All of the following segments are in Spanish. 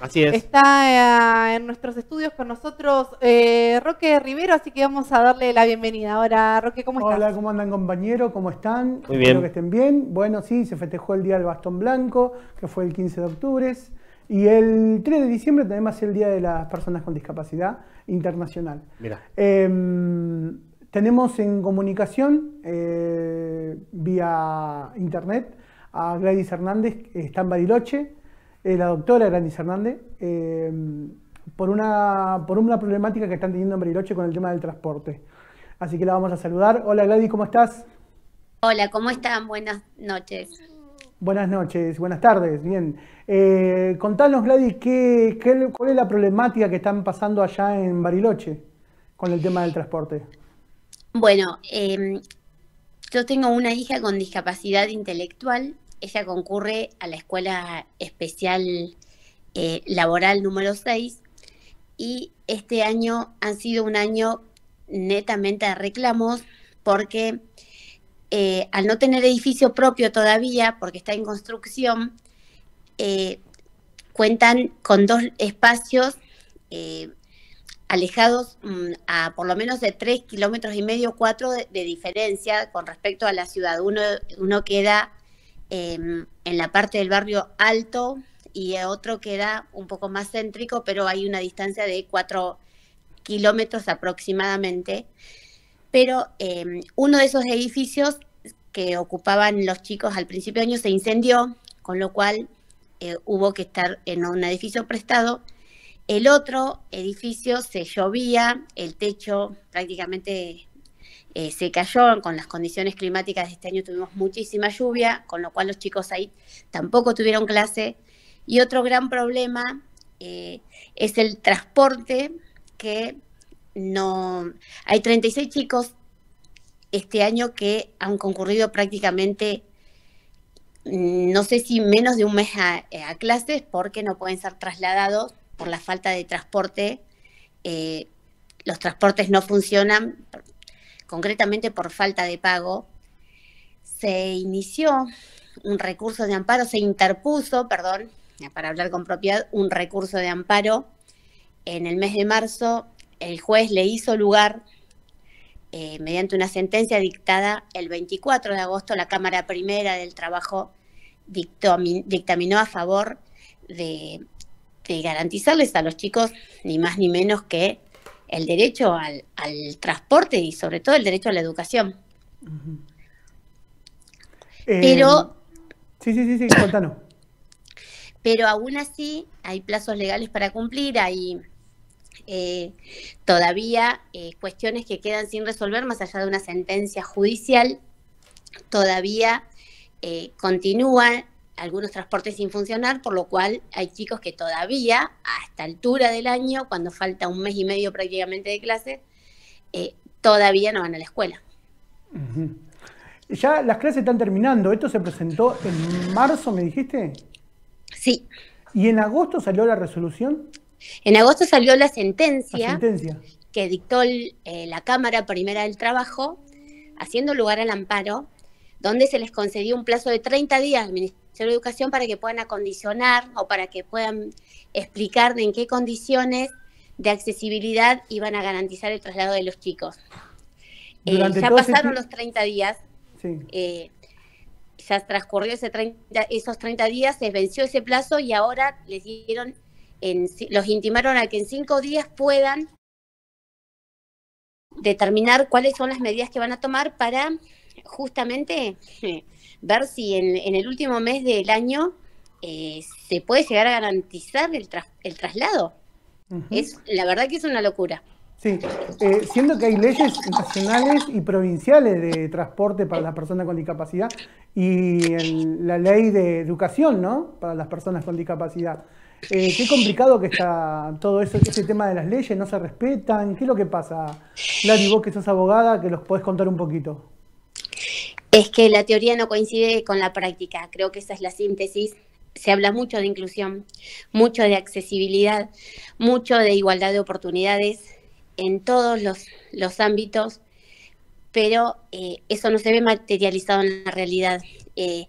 Así es. Está eh, en nuestros estudios con nosotros eh, Roque Rivero, así que vamos a darle la bienvenida. Ahora, Roque, ¿cómo estás? Hola, ¿cómo andan compañero? ¿Cómo están? Muy bien. Espero que estén bien. Bueno, sí, se festejó el Día del Bastón Blanco, que fue el 15 de octubre. Y el 3 de diciembre también va a ser el Día de las Personas con Discapacidad Internacional. Mira. Em, tenemos en comunicación eh, vía internet a Gladys Hernández, que está en Bariloche, eh, la doctora Grandis Hernández, eh, por, una, por una problemática que están teniendo en Bariloche con el tema del transporte. Así que la vamos a saludar. Hola Gladys, ¿cómo estás? Hola, ¿cómo están? Buenas noches. Buenas noches, buenas tardes, bien. Eh, contanos, Gladys, ¿qué, cuál es la problemática que están pasando allá en Bariloche con el tema del transporte? Bueno, eh, yo tengo una hija con discapacidad intelectual ella concurre a la Escuela Especial eh, Laboral número 6 y este año han sido un año netamente de reclamos porque eh, al no tener edificio propio todavía, porque está en construcción, eh, cuentan con dos espacios alejados mm, a por lo menos de tres kilómetros y medio, cuatro de, diferencia con respecto a la ciudad. Uno, uno queda Em, en la parte del barrio alto y otro que era un poco más céntrico, pero hay una distancia de cuatro kilómetros aproximadamente. Pero em, uno de esos edificios que ocupaban los chicos al principio de año se incendió, con lo cual eh, hubo que estar en un edificio prestado. El otro edificio se llovía, el techo prácticamente eh, se cayó, con las condiciones climáticas de este año tuvimos muchísima lluvia, con lo cual los chicos ahí tampoco tuvieron clase. Y otro gran problema eh, es el transporte, que no... Hay 36 chicos este año que han concurrido prácticamente, mm, no sé si menos de un mes a, clases, porque no pueden ser trasladados por la falta de transporte. Eh, los transportes no funcionan concretamente por falta de pago, se inició un recurso de amparo, se interpuso, perdón, para hablar con propiedad, un recurso de amparo. En el mes de marzo, el juez le hizo lugar eh, mediante una sentencia dictada el 24 de agosto, la Cámara Primera del Trabajo dictaminó a favor de garantizarles a los chicos ni más ni menos que el derecho al, transporte y sobre todo el derecho a la educación. Eh, pero... Sí, sí, sí, sí, Pero aún así hay plazos legales para cumplir, hay eh, todavía eh, cuestiones que quedan sin resolver más allá de una sentencia judicial, todavía continúan, algunos transportes sin funcionar, por lo cual hay chicos que todavía, a esta altura del año, cuando falta un mes y medio prácticamente de clase, eh, todavía no van a la escuela. Ya las clases están terminando. ¿Esto se presentó en marzo, me dijiste? Sí. ¿Y en agosto salió la resolución? En agosto salió la sentencia, que dictó eh, la Cámara Primera del Trabajo, haciendo lugar al amparo, donde se les concedió un plazo de 30 días al Educación para que puedan acondicionar o para que puedan explicar en qué condiciones de accesibilidad iban a garantizar el traslado de los chicos. Eh, ya pasaron los 30 días. Sí. Eh, ya transcurrió ese esos 30 días, se venció ese plazo y ahora les dieron, los intimaron a que en cinco días puedan determinar cuáles son las medidas que van a tomar para justamente eh, ver si en, el último mes del año eh, se puede llegar a garantizar el, traslado. es, la verdad que es una locura. Sí, eh, siendo que hay leyes nacionales y provinciales de transporte para las personas con discapacidad y la ley de educación, ¿no? Para las personas con discapacidad. Eh, qué complicado que está todo eso, ese tema de las leyes, no se respetan. ¿Qué es lo que pasa? Lari, vos que sos abogada, que los podés contar un poquito es que la teoría no coincide con la práctica. Creo que esa es la síntesis. Se habla mucho de inclusión, mucho de accesibilidad, mucho de igualdad de oportunidades en todos los, ámbitos, pero eh, eso no se ve materializado en la realidad. Eh,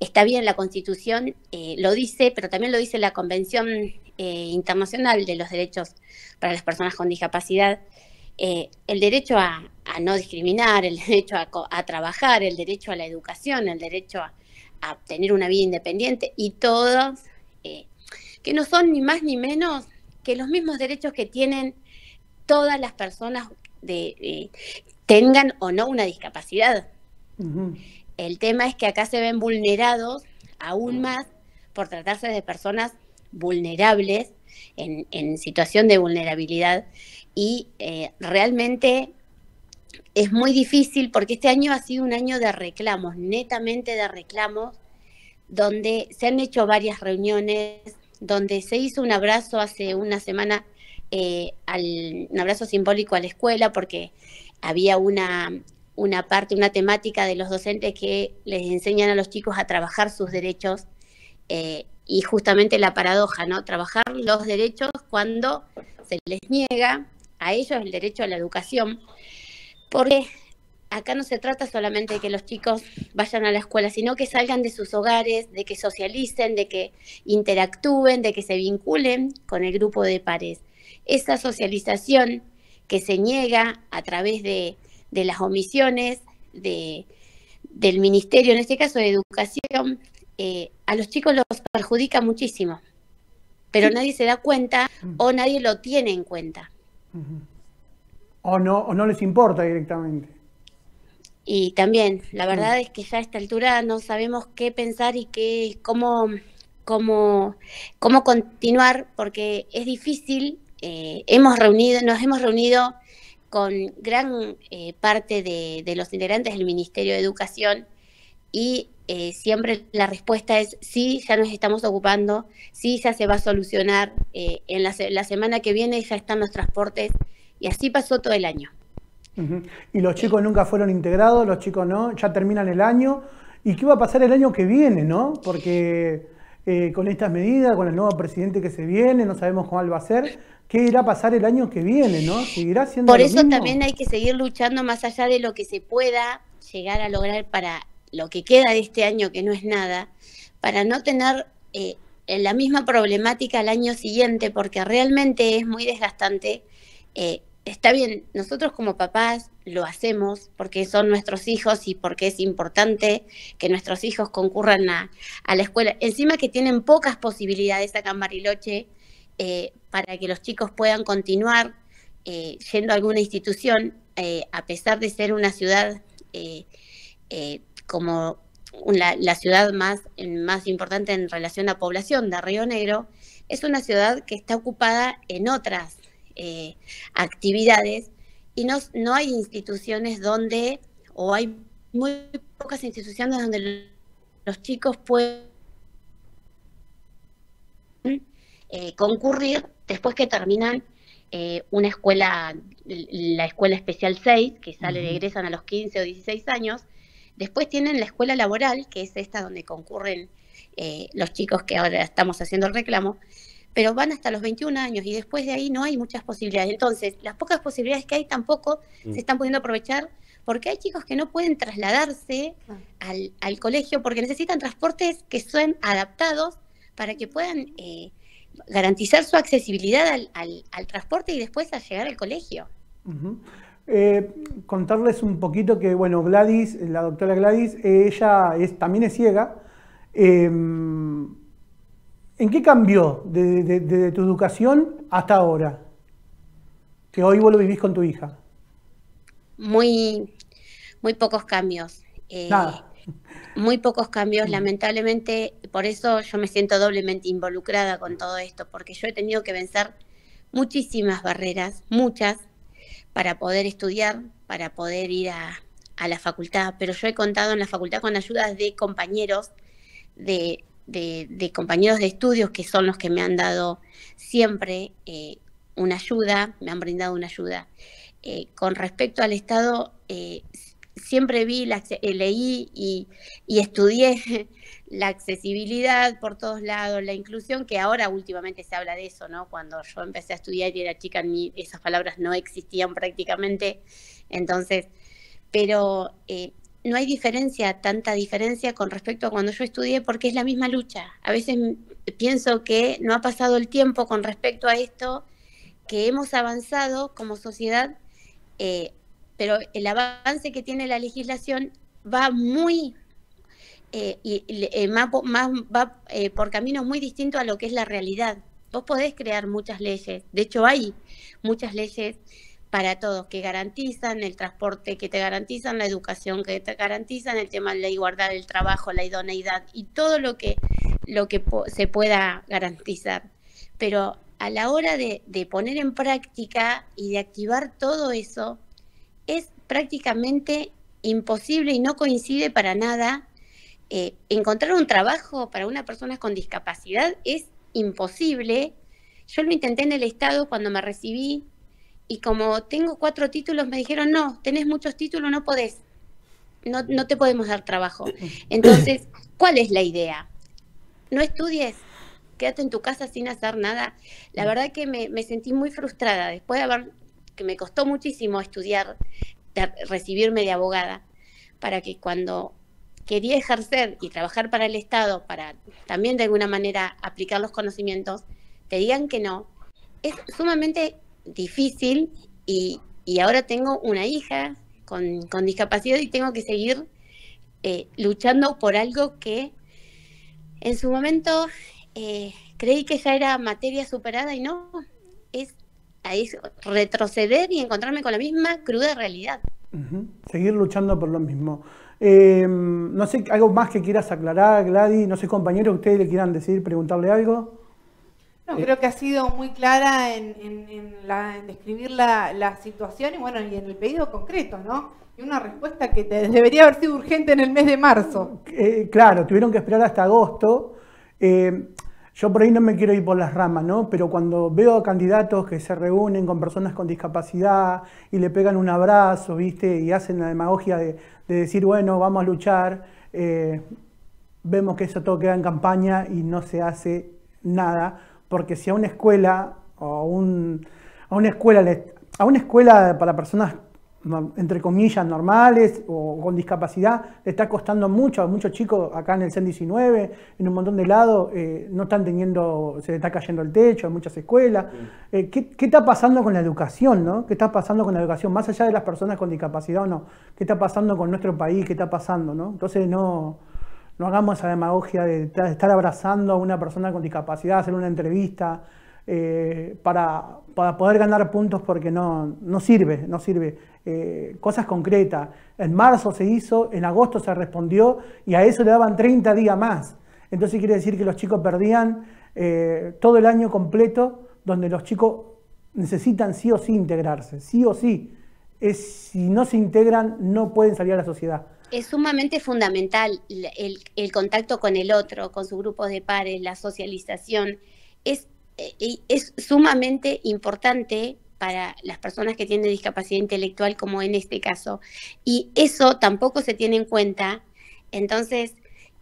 está bien, la Constitución eh, lo dice, pero también lo dice la Convención Internacional de los Derechos para las Personas con Discapacidad, eh, el derecho a, no discriminar, el derecho a, trabajar, el derecho a la educación, el derecho a, tener una vida independiente y todos, eh, que no son ni más ni menos que los mismos derechos que tienen todas las personas de, eh, tengan o no una discapacidad. El tema es que acá se ven vulnerados aún más por tratarse de personas vulnerables, en situación de vulnerabilidad, y eh, realmente es muy difícil porque este año ha sido un año de reclamos, netamente de reclamos, donde se han hecho varias reuniones, donde se hizo un abrazo hace una semana, eh, un abrazo simbólico a la escuela porque había una, parte, una temática de los docentes que les enseñan a los chicos a trabajar sus derechos eh, y justamente la paradoja, ¿no? Trabajar los derechos cuando se les niega a ellos el derecho a la educación, porque acá no se trata solamente de que los chicos vayan a la escuela, sino que salgan de sus hogares, de que socialicen, de que interactúen, de que se vinculen con el grupo de pares. Esa socialización que se niega a través de, las omisiones del ministerio, en este caso de educación, eh, a los chicos los perjudica muchísimo, pero nadie se da cuenta mm. o nadie lo tiene en cuenta o, no, no les importa directamente. Y también, la verdad es que ya a esta altura no sabemos qué pensar y qué, cómo, cómo, cómo continuar, porque es difícil. Eh, hemos reunido, nos hemos reunido con gran eh, parte de, de, los integrantes del Ministerio de Educación y eh, siempre la respuesta es sí, ya nos estamos ocupando, sí, ya se va a solucionar, eh, en la, semana que viene ya están los transportes y así pasó todo el año. ¿Y los chicos nunca fueron integrados? ¿Los chicos no? ¿Ya terminan el año? ¿Y qué va a pasar el año que viene, no? Porque eh, con estas medidas, con el nuevo presidente que se viene, no sabemos cuál va a ser, ¿qué irá a pasar el año que viene, no? ¿Seguirá siendo Por eso también hay que seguir luchando más allá de lo que se pueda llegar a lograr para lo que queda de este año, que no es nada, para no tener eh, la misma problemática al año siguiente, porque realmente es muy desgastante. Eh, está bien, nosotros como papás lo hacemos porque son nuestros hijos y porque es importante que nuestros hijos concurran a, la escuela. Encima que tienen pocas posibilidades acá en Mariloche eh, para que los chicos puedan continuar yendo a alguna institución, a pesar de ser una ciudad como la, ciudad más, importante en relación a población de Río Negro, es una ciudad que está ocupada en otras eh, actividades y no, hay instituciones donde, o hay muy pocas instituciones donde los chicos pueden eh, concurrir después que terminan eh, una escuela, la escuela especial 6, que sale, y egresan a los 15 o 16 años, Después tienen la escuela laboral, que es esta donde concurren eh, los chicos que ahora estamos haciendo el reclamo, pero van hasta los 21 años y después de ahí no hay muchas posibilidades. Entonces, las pocas posibilidades que hay tampoco se mm. están pudiendo aprovechar porque hay chicos que no pueden trasladarse ah. al, colegio porque necesitan transportes que sean adaptados para que puedan eh, garantizar su accesibilidad al, al, transporte y después a llegar al colegio. Eh, contarles un poquito que, bueno, Gladys, la doctora Gladys, ella es, también es ciega. Em, ¿En qué cambió desde de, tu educación hasta ahora? Que hoy vos lo vivís con tu hija. Muy, muy pocos cambios. Eh, Nada. Muy pocos cambios, mm. lamentablemente, por eso yo me siento doblemente involucrada con todo esto, porque yo he tenido que vencer muchísimas barreras, muchas, para poder estudiar, para poder ir a, la facultad, pero yo he contado en la facultad con ayudas de compañeros, de, compañeros de estudios que son los que me han dado siempre eh, una ayuda, me han brindado una ayuda. Eh, con respecto al Estado, eh, siempre vi, eh, leí y, estudié la accesibilidad por todos lados, la inclusión, que ahora últimamente se habla de eso, ¿no? Cuando yo empecé a estudiar y era chica, ni esas palabras no existían prácticamente. Entonces, pero eh, no hay diferencia, tanta diferencia con respecto a cuando yo estudié, porque es la misma lucha. A veces pienso que no ha pasado el tiempo con respecto a esto, que hemos avanzado como sociedad eh, pero el avance que tiene la legislación va muy eh, y, eh, más, eh, por caminos muy distintos a lo que es la realidad. Vos podés crear muchas leyes, de hecho hay muchas leyes para todos que garantizan el transporte, que te garantizan la educación, que te garantizan el tema de la igualdad del trabajo, la idoneidad y todo lo que, lo que se pueda garantizar. Pero a la hora de poner en práctica y de activar todo eso, es prácticamente imposible y no coincide para nada. Eh, encontrar un trabajo para una persona con discapacidad es imposible. Yo lo intenté en el Estado cuando me recibí y como tengo cuatro títulos me dijeron, no, tenés muchos títulos, no podés, no, te podemos dar trabajo. Entonces, ¿cuál es la idea? No estudies, quédate en tu casa sin hacer nada. La mm. verdad que me sentí muy frustrada después de haber que me costó muchísimo estudiar, recibirme de abogada, para que cuando quería ejercer y trabajar para el Estado, para también de alguna manera aplicar los conocimientos, te digan que no, es sumamente difícil y, ahora tengo una hija con, discapacidad y tengo que seguir eh, luchando por algo que en su momento eh, creí que ya era materia superada y no, es ahí retroceder y encontrarme con la misma cruda realidad. Seguir luchando por lo mismo. Em, no sé, algo más que quieras aclarar, Gladys. No sé, compañeros, ustedes le quieran decir, preguntarle algo. No, eh. creo que ha sido muy clara en, la, describir la, situación y bueno, y en el pedido concreto, ¿no? Y una respuesta que debería haber sido urgente en el mes de marzo. Eh, claro, tuvieron que esperar hasta agosto. Eh, yo por ahí no me quiero ir por las ramas, ¿no? Pero cuando veo candidatos que se reúnen con personas con discapacidad y le pegan un abrazo, ¿viste? Y hacen la demagogia de, decir, bueno, vamos a luchar, eh, vemos que eso todo queda en campaña y no se hace nada, porque si a una escuela o a una escuela, a una escuela para personas entre comillas, normales o con discapacidad, le está costando mucho a muchos chicos acá en el CEN 19, en un montón de lados, eh, no están teniendo, se le está cayendo el techo en muchas escuelas. Eh, ¿qué, está pasando con la educación? ¿Qué está pasando con la educación? Más allá de las personas con discapacidad o no, ¿qué está pasando con nuestro país? ¿Qué está pasando? ¿no? Entonces no, no hagamos esa demagogia de estar abrazando a una persona con discapacidad, hacer una entrevista, eh, para, poder ganar puntos porque no, no sirve, no sirve. Eh, cosas concretas. En marzo se hizo, en agosto se respondió y a eso le daban 30 días más. Entonces quiere decir que los chicos perdían eh, todo el año completo donde los chicos necesitan sí o sí integrarse, sí o sí. Es, si no se integran, no pueden salir a la sociedad. Es sumamente fundamental el, contacto con el otro, con su grupo de pares, la socialización. Es eh, es sumamente importante para las personas que tienen discapacidad intelectual, como en este caso. Y eso tampoco se tiene en cuenta. Entonces,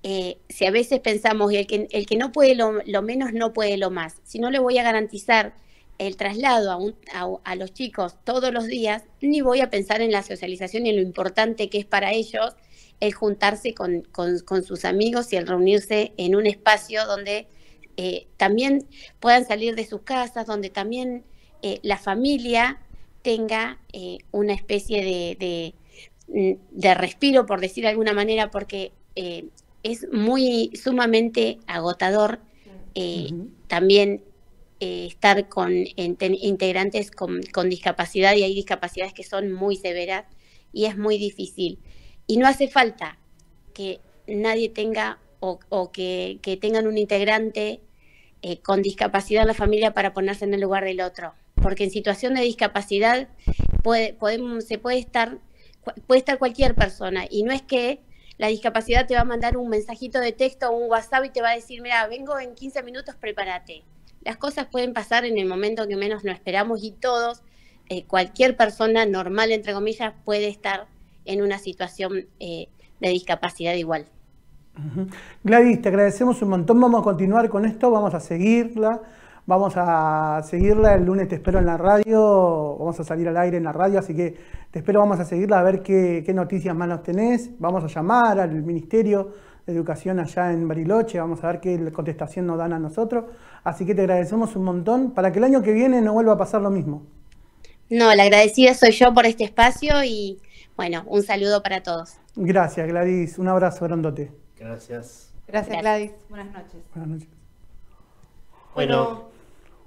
eh, si a veces pensamos, el que, el que no puede lo, menos, no puede lo más. Si no le voy a garantizar el traslado a, a, los chicos todos los días, ni voy a pensar en la socialización y en lo importante que es para ellos el juntarse con, con sus amigos y el reunirse en un espacio donde eh, también puedan salir de sus casas, donde también eh, la familia tenga eh, una especie mm, de, respiro, por decir de alguna manera, porque es muy sumamente agotador también estar con integrantes con, discapacidad y hay discapacidades que son muy severas y es muy difícil. Y no hace falta que nadie tenga o, que, tengan un integrante eh, con discapacidad en la familia para ponerse en el lugar del otro. Porque en situación de discapacidad puede, se puede estar, puede estar cualquier persona. Y no es que la discapacidad te va a mandar un mensajito de texto o un WhatsApp y te va a decir, mira, vengo en 15 minutos, prepárate. Las cosas pueden pasar en el momento que menos nos esperamos y todos, eh, cualquier persona normal, entre comillas, puede estar en una situación eh, de discapacidad igual. Gladys, te agradecemos un montón. Vamos a continuar con esto, vamos a seguirla. Vamos a seguirla. El lunes te espero en la radio. Vamos a salir al aire en la radio, así que te espero. Vamos a seguirla a ver qué, noticias más nos tenés. Vamos a llamar al Ministerio de Educación allá en Bariloche. Vamos a ver qué contestación nos dan a nosotros. Así que te agradecemos un montón para que el año que viene no vuelva a pasar lo mismo. No, la agradecida soy yo por este espacio y bueno, un saludo para todos. Gracias, Gladys. Un abrazo grandote. Gracias. Gracias, Gladys. Buenas noches. Buenas noches. Bueno,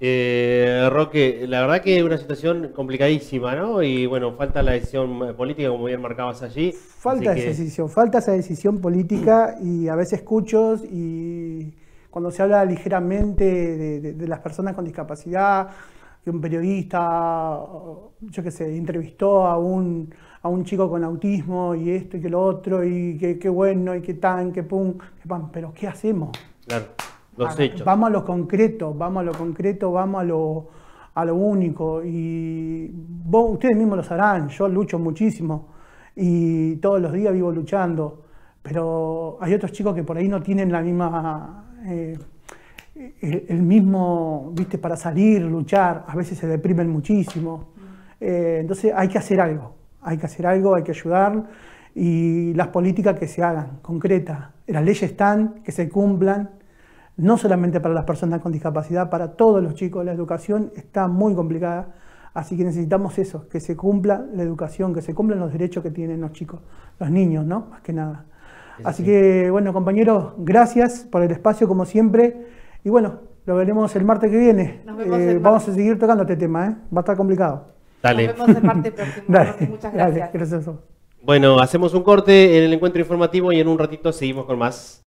eh, Roque, la verdad que es una situación complicadísima, ¿no? Y bueno, falta la decisión eh, política, como bien marcabas allí. Falta esa decisión, falta esa decisión política y a veces escucho y cuando se habla ligeramente de, de las personas con discapacidad, que un periodista, yo qué sé, entrevistó a un a un chico con autismo y esto y que lo otro y qué bueno y qué tan, qué pum, pero ¿qué hacemos? los hechos. Vamos a lo concreto, vamos a lo concreto, vamos a lo, a lo único y ustedes mismos lo sabrán, yo lucho muchísimo y todos los días vivo luchando, pero hay otros chicos que por ahí no tienen la misma... Eh, el, mismo, viste, para salir, luchar, a veces se deprimen muchísimo. Eh, entonces hay que hacer algo hay que hacer algo, hay que ayudar y las políticas que se hagan, concretas. Las leyes están, que se cumplan, no solamente para las personas con discapacidad, para todos los chicos. La educación está muy complicada, así que necesitamos eso, que se cumpla la educación, que se cumplan los derechos que tienen los chicos, los niños, ¿no? Más que nada. así que, bueno, compañeros, gracias por el espacio, como siempre. Y bueno, lo veremos el martes que viene. Eh, vamos a seguir tocando este tema, ¿eh? va a estar complicado. Nos vemos de parte Muchas gracias. Bueno, hacemos un corte en el encuentro informativo y en un ratito seguimos con más.